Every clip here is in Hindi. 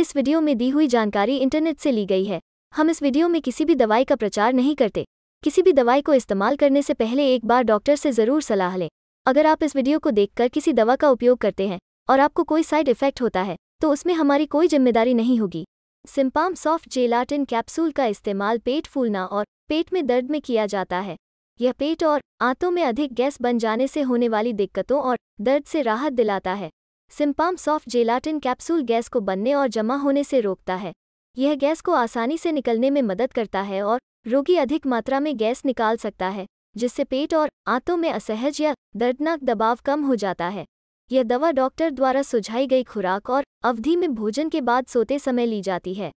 इस वीडियो में दी हुई जानकारी इंटरनेट से ली गई है हम इस वीडियो में किसी भी दवाई का प्रचार नहीं करते किसी भी दवाई को इस्तेमाल करने से पहले एक बार डॉक्टर से ज़रूर सलाह लें अगर आप इस वीडियो को देखकर किसी दवा का उपयोग करते हैं और आपको कोई साइड इफेक्ट होता है तो उसमें हमारी कोई जिम्मेदारी नहीं होगी सिम्पाम सॉफ्ट जेलाटिन कैप्सूल का इस्तेमाल पेट फूलना और पेट में दर्द में किया जाता है यह पेट और आंतों में अधिक गैस बन जाने से होने वाली दिक्कतों और दर्द से राहत दिलाता है सिम्पाम सॉफ्ट जेलाटिन कैप्सूल गैस को बनने और जमा होने से रोकता है यह गैस को आसानी से निकलने में मदद करता है और रोगी अधिक मात्रा में गैस निकाल सकता है जिससे पेट और आंतों में असहज या दर्दनाक दबाव कम हो जाता है यह दवा डॉक्टर द्वारा सुझाई गई खुराक और अवधि में भोजन के बाद सोते समय ली जाती है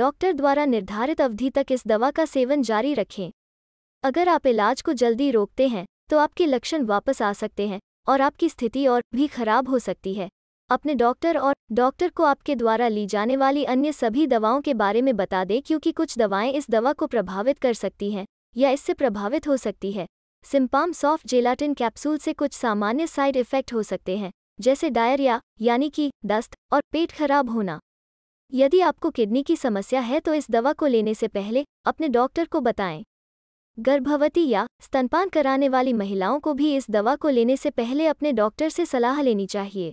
डॉक्टर द्वारा निर्धारित अवधि तक इस दवा का सेवन जारी रखें अगर आप इलाज को जल्दी रोकते हैं तो आपके लक्षण वापस आ सकते हैं और आपकी स्थिति और भी खराब हो सकती है अपने डॉक्टर और डॉक्टर को आपके द्वारा ली जाने वाली अन्य सभी दवाओं के बारे में बता दें क्योंकि कुछ दवाएं इस दवा को प्रभावित कर सकती हैं या इससे प्रभावित हो सकती है सिम्पाम सॉफ्ट जेलाटिन कैप्सूल से कुछ सामान्य साइड इफेक्ट हो सकते हैं जैसे डायरिया यानी कि दस्त और पेट खराब होना यदि आपको किडनी की समस्या है तो इस दवा को लेने से पहले अपने डॉक्टर को बताएं गर्भवती या स्तनपान कराने वाली महिलाओं को भी इस दवा को लेने से पहले अपने डॉक्टर से सलाह लेनी चाहिए